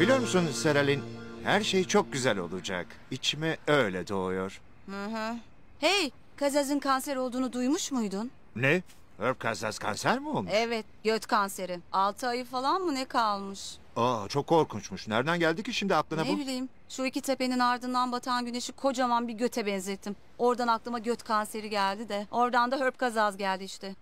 Biliyor musun Seralin? Her şey çok güzel olacak. İçime öyle doğuyor. Hı hı. Hey, Kazaz'ın kanser olduğunu duymuş muydun? Ne? Herb Kazaz kanser mi olmuş? Evet, göt kanseri. Altı ayı falan mı ne kalmış? Aa, çok korkunçmuş. Nereden geldi ki şimdi aklına ne bu? Ne bileyim. Şu iki tepenin ardından batan güneşi kocaman bir göte benzettim. Oradan aklıma göt kanseri geldi de. Oradan da Herb Kazaz geldi işte.